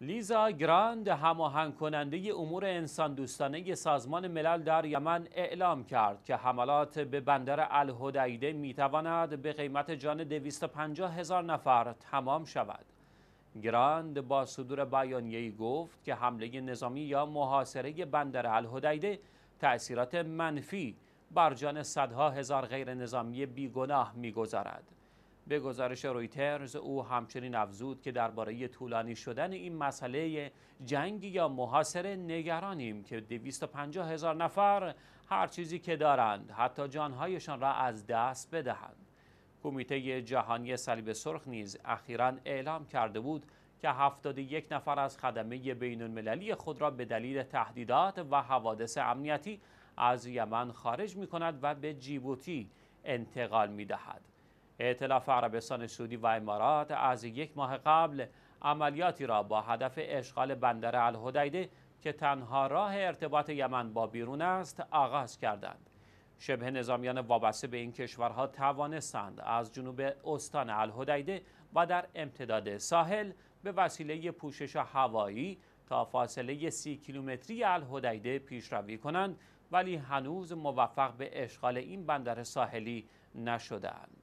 لیزا گراند هماهنگ کننده امور انسان دوستانه سازمان ملل در یمن اعلام کرد که حملات به بندر الهدیده می تواند به قیمت جان 250 هزار نفر تمام شود. گراند با صدور بیانیه گفت که حمله نظامی یا محاصره بندر الهدیده تأثیرات منفی بر جان صدها هزار غیر نظامی بیگناه میگذارد. به گزارش رویترز او همچنین افزود که درباره طولانی شدن این مسئله جنگ یا محاصره نگرانیم که 250 هزار نفر هر چیزی که دارند حتی جانهایشان را از دست بدهند کمیته جهانی صلیب سرخ نیز اخیرا اعلام کرده بود که 71 نفر از خدمه بین المللی خود را به دلیل تهدیدات و حوادث امنیتی از یمن خارج می کند و به جیبوتی انتقال می دهد. ائتلاف عربستان سعودی و امارات از یک ماه قبل عملیاتی را با هدف اشغال بندر الهدیده که تنها راه ارتباط یمن با بیرون است آغاز کردند شبه نظامیان وابسته به این کشورها توانستند از جنوب استان الهدیده و در امتداد ساحل به وسیله پوشش هوایی تا فاصله سی کیلومتری الهدیده پیشروی کنند ولی هنوز موفق به اشغال این بندر ساحلی نشدند.